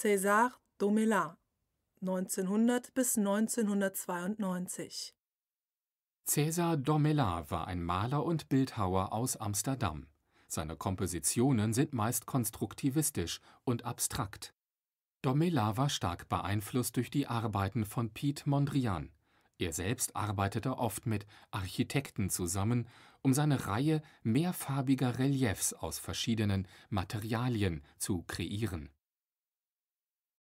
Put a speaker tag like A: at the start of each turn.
A: César d'Aumelas (1900 – bis 1992)
B: César d'Aumelas war ein Maler und Bildhauer aus Amsterdam. Seine Kompositionen sind meist konstruktivistisch und abstrakt. D'Aumelas war stark beeinflusst durch die Arbeiten von Piet Mondrian. Er selbst arbeitete oft mit Architekten zusammen, um seine Reihe mehrfarbiger Reliefs aus verschiedenen Materialien zu kreieren